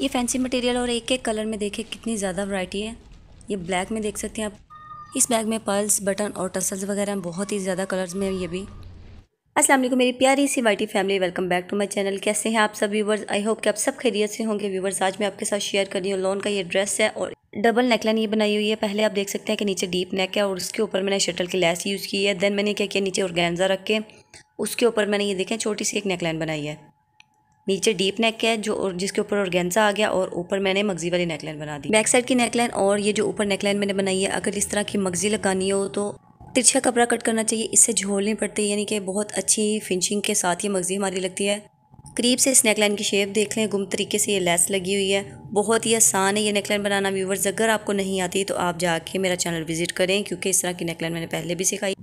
ये fancy material और एक एक कलर में देखें कितनी ज़्यादा वराइटी है ये ब्लैक में देख सकते हैं आप इस बैग में पर्ल्स बटन और टसल्स वगैरह बहुत ही ज़्यादा कलर्स में है ये भी असलम मेरी प्यारी सी वाइटी family welcome back to my channel कैसे हैं आप सब व्यूवर्स आई होप कि आप सब खैरियत से होंगे व्यूवर्स आज मैं आपके साथ शेयर कर रही हूँ लॉन का ये ड्रेस है और डबल नेकलाइन ये बनाई हुई है पहले आप देख सकते हैं कि नीचे डीप नेक है और उसके ऊपर मैंने शटल की लैस यूज़ की है देन मैंने क्या किया नीचे और रख के उसके ऊपर मैंने ये देखें छोटी सी एक नेकलाइन बनाई है नीचे डीप नेक है जो और जिसके ऊपर ऑर्गेन्जा आ गया और ऊपर मैंने मगजी वाली नेकलाइन बना दी बैक साइड की नेकलाइन और ये जो ऊपर नेकलाइन मैंने बनाई है अगर इस तरह की मगजी लगानी हो तो तिरछा कपड़ा कट करना चाहिए इससे झोलनी पड़ती है यानी कि बहुत अच्छी फिनिशिंग के साथ ये मगजी हमारी लगती है करीब से इस नेकलाइन की शेप देख लें गुम तरीके से ये लेस लगी हुई है बहुत ही आसान है ये नेकलाइन बनाना व्यूवर्स अगर आपको नहीं आती तो आप जाके मेरा चैनल विजिट करें क्योंकि इस तरह की नेकलाइन मैंने पहले भी सिखाई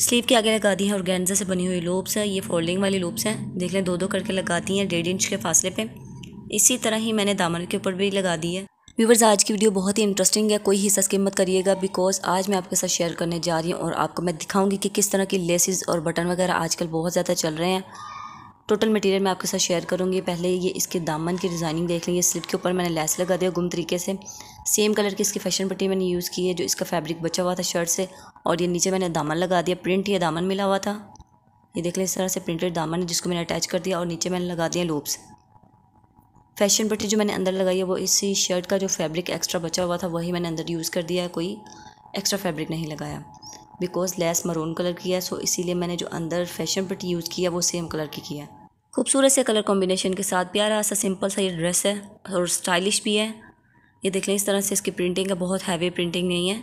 स्लीव के आगे लगा दी है ऑर्गेन्जा से बनी हुई लूप्स है ये फोल्डिंग वाली लूप्स हैं देख लें दो दो करके लगा दी हैं डेढ़ इंच के फासले पे इसी तरह ही मैंने दामन के ऊपर भी लगा दी है व्यूवर्स आज की वीडियो बहुत ही इंटरेस्टिंग है कोई हिस्सा स्किप मत करिएगा बिकॉज आज मैं आपके साथ शेयर करने जा रही हूँ और आपको मैं दिखाऊंगी कि किस तरह की लेसिस और बटन वगैरह आजकल बहुत ज़्यादा चल रहे हैं टोटल मटेरियल मैं आपके साथ शेयर करूँगी पहले ये इसके दामन की डिज़ाइनिंग देख लेंगे स्लिप के ऊपर मैंने लेस लगा दिया गुम तरीके से सेम कलर की इसकी फैशन पट्टी मैंने यूज़ की है जो इसका फैब्रिक बचा हुआ था शर्ट से और ये नीचे मैंने दामन लगा दिया प्रिंट ये दामन मिला हुआ था ये देख लें इस तरह से प्रिंटेड दामन है जिसको मैंने अटैच कर दिया और नीचे मैंने लगा दिया लूप्स फैशन पट्टी जो मैंने अंदर लगाई है वो इसी शर्ट का जो फैब्रिक एक्स्ट्रा बचा हुआ था वही मैंने अंदर यूज़ कर दिया है कोई एक्स्ट्रा फैब्रिक नहीं लगाया बिकॉज़ लेस मरून कलर की है सो इसीलिए मैंने जो अंदर फैशन पट्टी यूज़ किया वो सेम कलर की किया खूबसूरत से कलर कॉम्बिनेशन के साथ प्यारा सा सिंपल सा ये ड्रेस है और स्टाइलिश भी है ये देख लें इस तरह से इसकी प्रिंटिंग का बहुत हैवी प्रिंटिंग नहीं है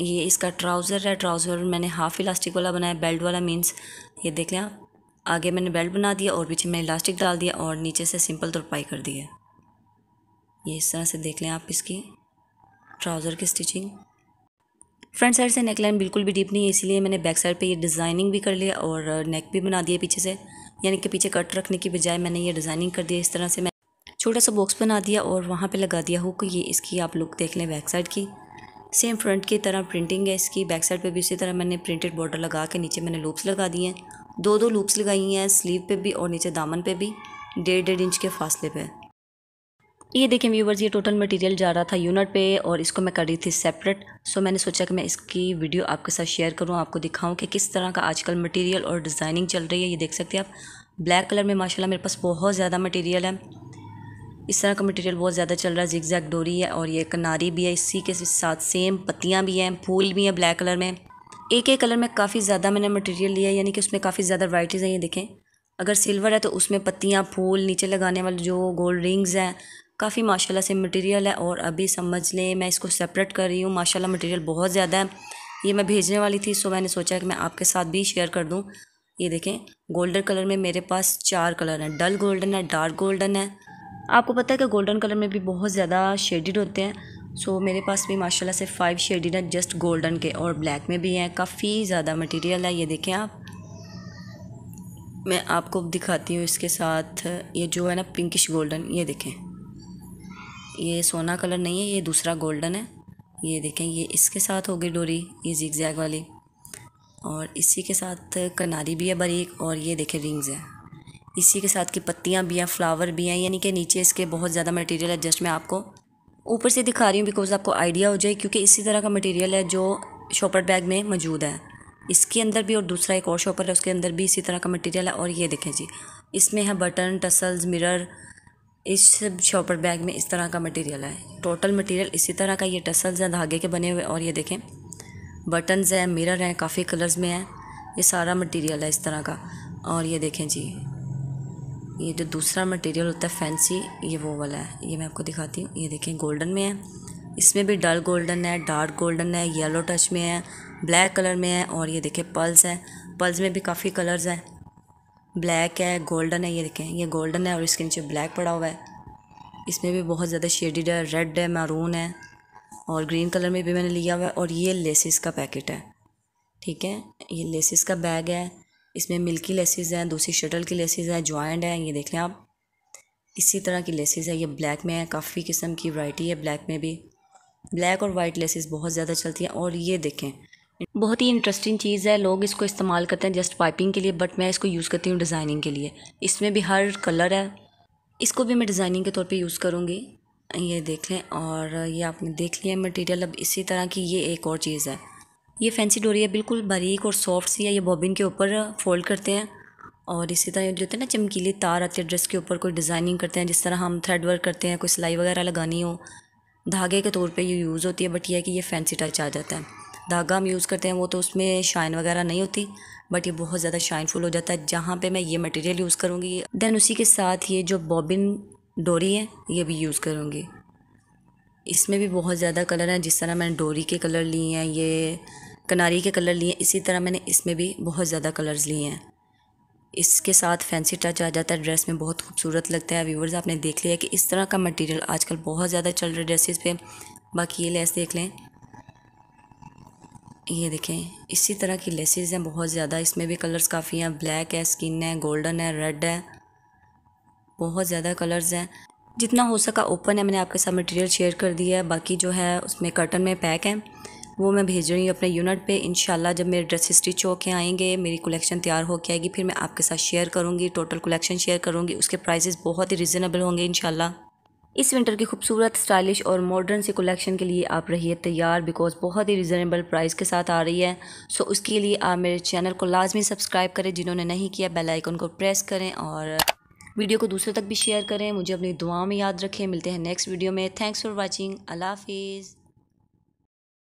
ये इसका ट्राउज़र है ट्राउज़र मैंने हाफ़ इलास्टिक वाला बनाया बेल्ट वाला मीन्स ये देख लें आगे मैंने बेल्ट बना दिया और पीछे मैंने इलास्टिक डाल दिया और नीचे से सिंपल तुरपाई कर दी है ये इस तरह से देख लें आप इसकी ट्राउज़र की स्टिचिंग फ्रंट साइड से नेक लाइन बिल्कुल भी डीप नहीं है इसीलिए मैंने बैक साइड पे ये डिज़ाइनिंग भी कर लिया और नेक भी बना दिया पीछे से यानी कि पीछे कट रखने की बजाय मैंने ये डिज़ाइनिंग कर दिया इस तरह से मैं छोटा सा बॉक्स बना दिया और वहाँ पे लगा दिया हुक ये इसकी आप लुक देख लें बैक साइड की सेम फ्रंट की तरह प्रिंटिंग है इसकी बैक साइड पर भी इसी तरह मैंने प्रिंटेड बॉर्डर लगा के नीचे मैंने लूप्स लगा दिए हैं दो दो लूप्स लगाई हैं स्लीव पर भी और नीचे दामन पर भी डेढ़ डेढ़ इंच के फासले पर ये देखिए व्यूवर्स ये टोटल मटेरियल जा रहा था यूनिट पे और इसको मैं कर रही थी सेपरेट सो मैंने सोचा कि मैं इसकी वीडियो आपके साथ शेयर करूँ आपको दिखाऊँ कि किस तरह का आजकल मटेरियल और डिज़ाइनिंग चल रही है ये देख सकते हैं आप ब्लैक कलर में माशाल्लाह मेरे पास बहुत ज़्यादा मटेरियल है इस तरह का मटेरियल बहुत ज़्यादा चल रहा है जिग डोरी है और ये कनारी भी है इसी के साथ सेम पत्तियाँ भी हैं फूल भी हैं ब्लैक कलर में एक एक कलर में काफ़ी ज़्यादा मैंने मटेरियल लिया है यानी कि उसमें काफ़ी ज़्यादा वराइटीज़ हैं ये देखें अगर सिल्वर है तो उसमें पत्तियाँ फूल नीचे लगाने वाले जो गोल्ड रिंग्स हैं काफ़ी माशाल्लाह से मटेरियल है और अभी समझ लें मैं इसको सेपरेट कर रही हूँ माशाल्लाह मटेरियल बहुत ज़्यादा है ये मैं भेजने वाली थी सो मैंने सोचा कि मैं आपके साथ भी शेयर कर दूँ ये देखें गोल्डन कलर में मेरे पास चार कलर हैं डल गोल्डन है डार्क गोल्डन है आपको पता है कि गोल्डन कलर में भी बहुत ज़्यादा शेडिड होते हैं सो so, मेरे पास भी माशाल्लाह से फ़ाइव शेडिड है जस्ट गोल्डन के और ब्लैक में भी हैं काफ़ी ज़्यादा मटेरियल है ये देखें आप मैं आपको दिखाती हूँ इसके साथ ये जो है ना पिंकिश गोल्डन ये देखें ये सोना कलर नहीं है ये दूसरा गोल्डन है ये देखें ये इसके साथ होगी डोरी ये जिग वाली और इसी के साथ कनारी भी है बारीक और ये देखें रिंग्स है इसी के साथ की पत्तियाँ भी हैं फ्लावर भी हैं यानी कि नीचे इसके बहुत ज़्यादा मटेरियल है जस्ट मैं आपको ऊपर से दिखा रही हूँ बिकॉज आपको आइडिया हो जाए क्योंकि इसी तरह का मटेरियल है जो शॉपर बैग में मौजूद है इसके अंदर भी और दूसरा एक और शॉपर है उसके अंदर भी इसी तरह का मटेरियल है और ये देखें जी इसमें है बटन टसल्स मिरर इस शॉपर बैग में इस तरह का मटेरियल है टोटल मटेरियल इसी तरह का ये टसल्स हैं धागे के बने हुए और ये देखें बटन्स हैं मिरर हैं काफ़ी कलर्स में हैं ये सारा मटेरियल है इस तरह का और ये देखें जी ये जो दूसरा मटेरियल होता है फैंसी ये वो वाला है ये मैं आपको दिखाती हूँ ये देखें गोल्डन में है इसमें भी डल गोल्डन है डार्क गोल्डन है येलो टच में है ब्लैक कलर में है और ये देखें पल्स है पल्स में भी काफ़ी कलर्स हैं ब्लैक है गोल्डन है ये देखें ये गोल्डन है और इसके नीचे ब्लैक पड़ा हुआ है इसमें भी बहुत ज़्यादा शेडिड है रेड है मारून है और ग्रीन कलर में भी मैंने लिया हुआ है और ये लेसिस का पैकेट है ठीक है ये लेसिस का बैग है इसमें मिल्की लेसिस हैं दूसरी शटल की लेसिस हैं जॉइंट हैं ये देख लें आप इसी तरह की लेसिस है ये ब्लैक में है काफ़ी किस्म की वाइटी है ब्लैक में भी ब्लैक और वाइट लेसिस बहुत ज़्यादा चलती हैं और ये देखें बहुत ही इंटरेस्टिंग चीज़ है लोग इसको इस्तेमाल करते हैं जस्ट पाइपिंग के लिए बट मैं इसको यूज़ करती हूँ डिज़ाइनिंग के लिए इसमें भी हर कलर है इसको भी मैं डिज़ाइनिंग के तौर पे यूज़ करूँगी ये देख लें और ये आपने देख लिया मटेरियल अब इसी तरह की ये एक और चीज़ है ये फैंसी डोरी है बिल्कुल बारीक और सॉफ्ट सी है ये बॉबिन के ऊपर फोल्ड करते हैं और इसी तरह जो होते हैं ना चमकीले तार आते हैं ड्रेस के ऊपर कोई डिज़ाइनिंग करते हैं जिस तरह हम थ्रेड वर्क करते हैं कोई सिलाई वगैरह लगानी हो धागे के तौर पर ये यूज़ होती है बट यह कि ये फैंसी टच आ जाता है धागा हम यूज़ करते हैं वो तो उसमें शाइन वगैरह नहीं होती बट ये बहुत ज़्यादा शाइनफुल हो जाता है जहाँ पे मैं ये मटेरियल यूज़ करूँगी देन उसी के साथ ये जो बॉबिन डोरी है ये भी यूज़ करूँगी इसमें भी बहुत ज़्यादा कलर हैं जिस तरह मैंने डोरी के कलर लिए हैं ये कनारी के कलर लिए हैं इसी तरह मैंने इसमें भी बहुत ज़्यादा कलर्स लिए हैं इसके साथ फैंसी टच आ जाता है ड्रेस में बहुत खूबसूरत लगता है व्यूवर्स आपने देख लिया कि इस तरह का मटेरियल आजकल बहुत ज़्यादा चल रहा है ड्रेसेस पे बाकी ये लेस देख लें ये देखें इसी तरह की लेसेज हैं बहुत ज़्यादा इसमें भी कलर्स काफ़ी हैं ब्लैक है स्किन है गोल्डन है रेड है बहुत ज़्यादा कलर्स हैं जितना हो सका ओपन है मैंने आपके साथ मटेरियल शेयर कर दिया है बाकी जो है उसमें कर्टन में पैक है वो मैं भेज रही हूँ अपने यूनिट पे इन जब मेरे ड्रेस स्टिच होके आएंगे मेरी कलेक्शन तैयार के आएगी फिर मैं आपके साथ शेयर करूँगी टोटल कलेक्शन शेयर करूँगी उसके प्राइजेज़ बहुत ही रिजनेबल होंगे इन इस विंटर की खूबसूरत स्टाइलिश और मॉडर्न सी कलेक्शन के लिए आप रहिए तैयार बिकॉज बहुत ही रिजनेबल प्राइस के साथ आ रही है सो so, उसके लिए आप मेरे चैनल को लाजमी सब्सक्राइब करें जिन्होंने नहीं किया बेल आइकन को प्रेस करें और वीडियो को दूसरे तक भी शेयर करें मुझे अपनी दुआ में याद रखें मिलते हैं नेक्स्ट वीडियो में थैंक्स फॉर वॉचिंग अल्लाफिज़